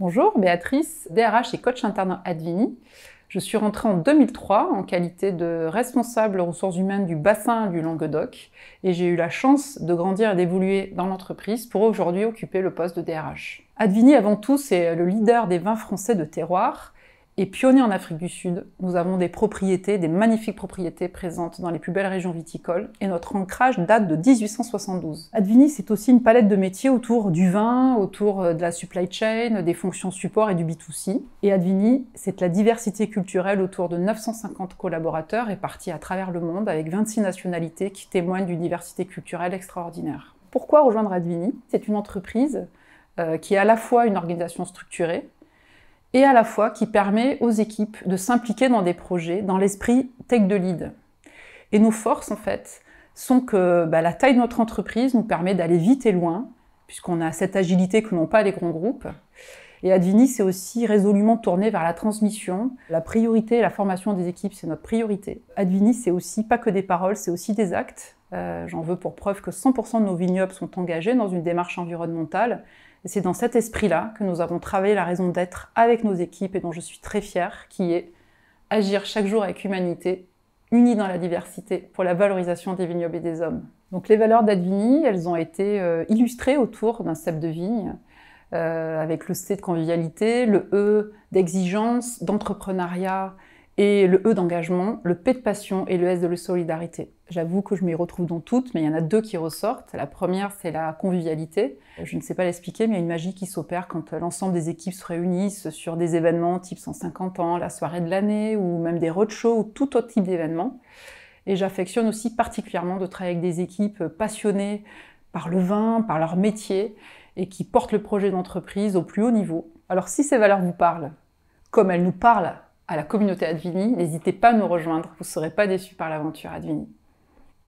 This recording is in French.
Bonjour, Béatrice, DRH et coach interne Advini. Je suis rentrée en 2003 en qualité de responsable ressources humaines du bassin du Languedoc et j'ai eu la chance de grandir et d'évoluer dans l'entreprise pour aujourd'hui occuper le poste de DRH. Advini, avant tout, c'est le leader des vins français de terroir et pionnier en Afrique du Sud, nous avons des propriétés, des magnifiques propriétés présentes dans les plus belles régions viticoles et notre ancrage date de 1872. Advini, c'est aussi une palette de métiers autour du vin, autour euh, de la supply chain, des fonctions support et du B2C. Et Advini, c'est la diversité culturelle autour de 950 collaborateurs répartis à travers le monde avec 26 nationalités qui témoignent d'une diversité culturelle extraordinaire. Pourquoi rejoindre Advini C'est une entreprise euh, qui est à la fois une organisation structurée, et à la fois qui permet aux équipes de s'impliquer dans des projets dans l'esprit tech de lead. Et nos forces, en fait, sont que bah, la taille de notre entreprise nous permet d'aller vite et loin, puisqu'on a cette agilité que n'ont pas les grands groupes. Et Advini, c'est aussi résolument tourné vers la transmission. La priorité, la formation des équipes, c'est notre priorité. Advini, c'est aussi pas que des paroles, c'est aussi des actes. Euh, j'en veux pour preuve que 100% de nos vignobles sont engagés dans une démarche environnementale et c'est dans cet esprit-là que nous avons travaillé la raison d'être avec nos équipes et dont je suis très fière, qui est agir chaque jour avec humanité, unis dans la diversité pour la valorisation des vignobles et des hommes. Donc les valeurs d'Advini, elles ont été euh, illustrées autour d'un cep de vigne, euh, avec le C de convivialité, le E d'exigence, d'entrepreneuriat, et le E d'engagement, le P de passion et le S de solidarité. J'avoue que je m'y retrouve dans toutes, mais il y en a deux qui ressortent. La première, c'est la convivialité. Je ne sais pas l'expliquer, mais il y a une magie qui s'opère quand euh, l'ensemble des équipes se réunissent sur des événements type 150 ans, la soirée de l'année, ou même des roadshows, ou tout autre type d'événement. Et j'affectionne aussi particulièrement de travailler avec des équipes passionnées par le vin, par leur métier, et qui portent le projet d'entreprise au plus haut niveau. Alors si ces valeurs vous parlent, comme elles nous parlent à la communauté Advini. N'hésitez pas à nous rejoindre, vous ne serez pas déçus par l'aventure Advini.